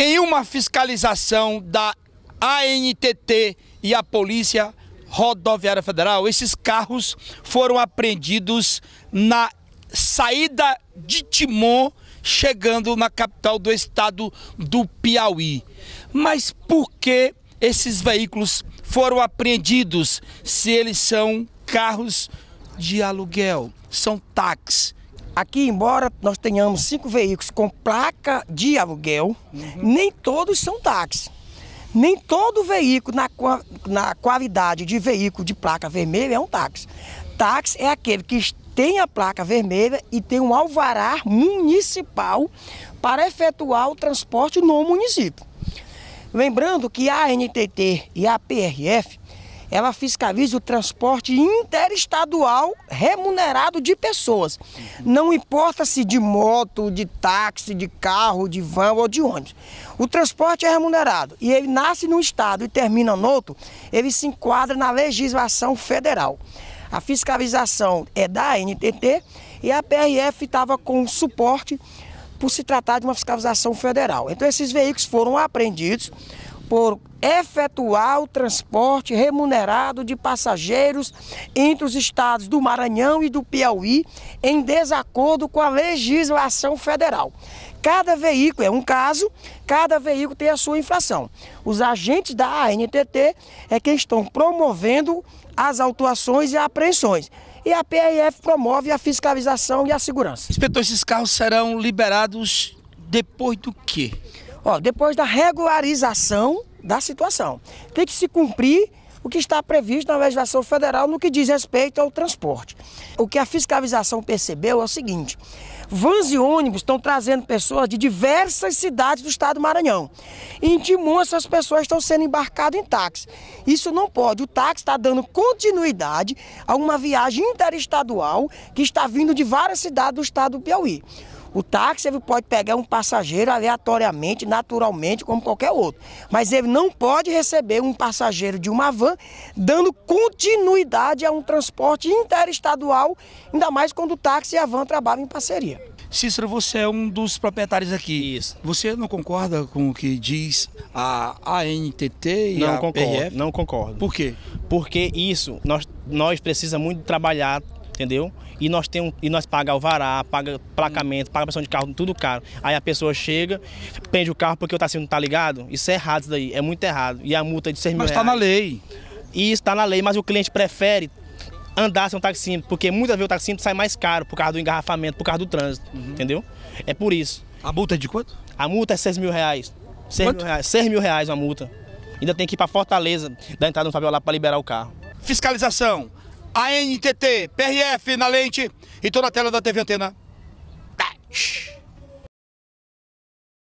em uma fiscalização da ANTT e a Polícia Rodoviária Federal, esses carros foram apreendidos na saída de Timon, chegando na capital do estado do Piauí. Mas por que esses veículos foram apreendidos se eles são carros de aluguel, são táxis? Aqui, embora nós tenhamos cinco veículos com placa de aluguel, uhum. nem todos são táxis. Nem todo veículo na, na qualidade de veículo de placa vermelha é um táxi. Táxi é aquele que tem a placa vermelha e tem um alvará municipal para efetuar o transporte no município. Lembrando que a NTT e a PRF ela fiscaliza o transporte interestadual remunerado de pessoas. Não importa se de moto, de táxi, de carro, de van ou de ônibus. O transporte é remunerado e ele nasce num estado e termina no outro, ele se enquadra na legislação federal. A fiscalização é da NTT e a PRF estava com suporte por se tratar de uma fiscalização federal. Então esses veículos foram apreendidos por efetuar o transporte remunerado de passageiros entre os estados do Maranhão e do Piauí em desacordo com a legislação federal. Cada veículo é um caso, cada veículo tem a sua infração. Os agentes da ANTT é quem estão promovendo as autuações e apreensões. E a PRF promove a fiscalização e a segurança. Inspetor, esses carros serão liberados depois do quê? Ó, depois da regularização da situação, tem que se cumprir o que está previsto na legislação federal no que diz respeito ao transporte. O que a fiscalização percebeu é o seguinte: vans e ônibus estão trazendo pessoas de diversas cidades do estado do Maranhão. E em Timon, essas pessoas estão sendo embarcadas em táxi. Isso não pode. O táxi está dando continuidade a uma viagem interestadual que está vindo de várias cidades do estado do Piauí. O táxi ele pode pegar um passageiro aleatoriamente, naturalmente, como qualquer outro. Mas ele não pode receber um passageiro de uma van dando continuidade a um transporte interestadual, ainda mais quando o táxi e a van trabalham em parceria. Cícero, você é um dos proprietários aqui. Isso. Você não concorda com o que diz a ANTT e não a concordo, PRF? Não concordo. Por quê? Porque isso, nós, nós precisamos muito trabalhar entendeu? E nós temos e nós paga vará, paga placamento, paga pressão de carro, tudo caro. Aí a pessoa chega, pende o carro porque o taxista não tá ligado. Isso é errado isso daí, é muito errado. E a multa é de 6 mil Mas está na lei. Isso está na lei, mas o cliente prefere andar sem um taxímetro, porque muitas vezes o taxímetro sai mais caro por causa do engarrafamento, por causa do trânsito, uhum. entendeu? É por isso. A multa é de quanto? A multa é 6 mil reais. 6 mil reais, 6 mil reais uma multa. Ainda tem que ir para Fortaleza, da entrada no Fabiola, para liberar o carro. Fiscalização. ANTT, PRF na lente e toda a tela da TV Antena. Tá.